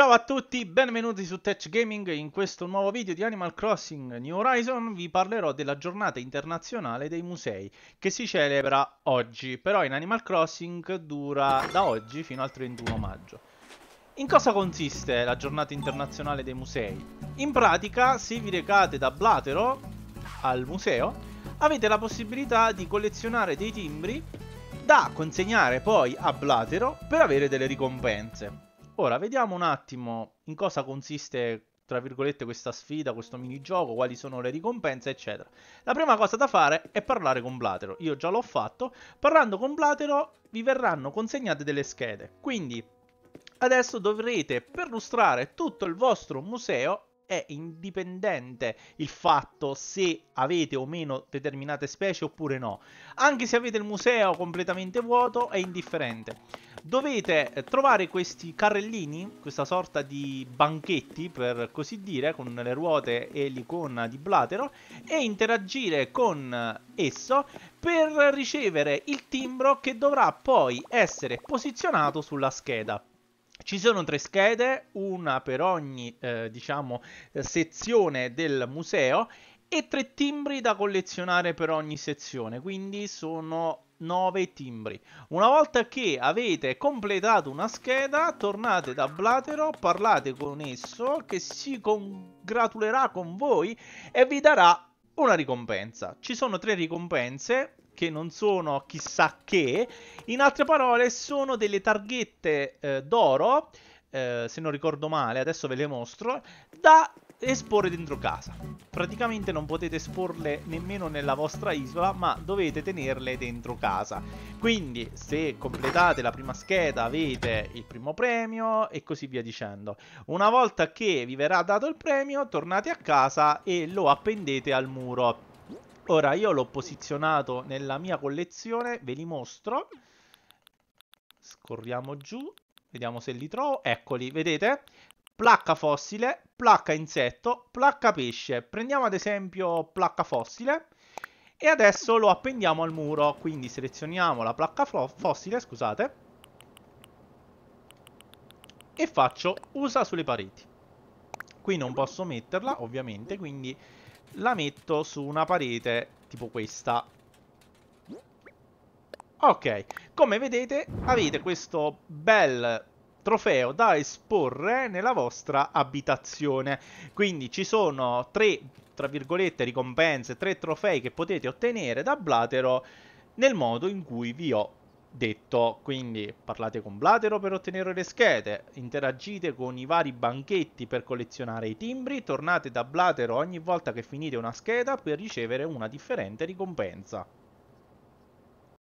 Ciao a tutti, benvenuti su Tech Gaming. In questo nuovo video di Animal Crossing New Horizon vi parlerò della giornata internazionale dei musei che si celebra oggi, però in Animal Crossing dura da oggi fino al 31 maggio. In cosa consiste la giornata internazionale dei musei? In pratica, se vi recate da Blatero al museo, avete la possibilità di collezionare dei timbri da consegnare poi a Blatero per avere delle ricompense. Ora, vediamo un attimo in cosa consiste tra virgolette questa sfida, questo minigioco, quali sono le ricompense, eccetera. La prima cosa da fare è parlare con Blatero. Io già l'ho fatto. Parlando con Blatero vi verranno consegnate delle schede. Quindi adesso dovrete perlustrare tutto il vostro museo è indipendente il fatto se avete o meno determinate specie oppure no. Anche se avete il museo completamente vuoto è indifferente. Dovete eh, trovare questi carrellini, questa sorta di banchetti per così dire, con le ruote e l'icona di Blatero e interagire con eh, esso per ricevere il timbro che dovrà poi essere posizionato sulla scheda. Ci sono tre schede, una per ogni eh, diciamo, eh, sezione del museo e tre timbri da collezionare per ogni sezione, quindi sono 9 timbri. Una volta che avete completato una scheda, tornate da Blatero, parlate con esso che si congratulerà con voi e vi darà una ricompensa. Ci sono tre ricompense, che non sono chissà che. In altre parole, sono delle targhette eh, d'oro, eh, se non ricordo male, adesso ve le mostro, da esporre dentro casa. Praticamente non potete esporle nemmeno nella vostra isola, ma dovete tenerle dentro casa. Quindi, se completate la prima scheda, avete il primo premio e così via dicendo. Una volta che vi verrà dato il premio, tornate a casa e lo appendete al muro. Ora io l'ho posizionato nella mia collezione, ve li mostro. Scorriamo giù, vediamo se li trovo. Eccoli, vedete? Placca fossile, placca insetto, placca pesce. Prendiamo ad esempio placca fossile e adesso lo appendiamo al muro. Quindi selezioniamo la placca fossile, scusate, e faccio usa sulle pareti qui non posso metterla, ovviamente, quindi la metto su una parete tipo questa. Ok, come vedete avete questo bel trofeo da esporre nella vostra abitazione. Quindi ci sono tre, tra virgolette, ricompense, tre trofei che potete ottenere da Blatero nel modo in cui vi ho Detto, quindi parlate con Blatero per ottenere le schede, interagite con i vari banchetti per collezionare i timbri, tornate da Blatero ogni volta che finite una scheda per ricevere una differente ricompensa.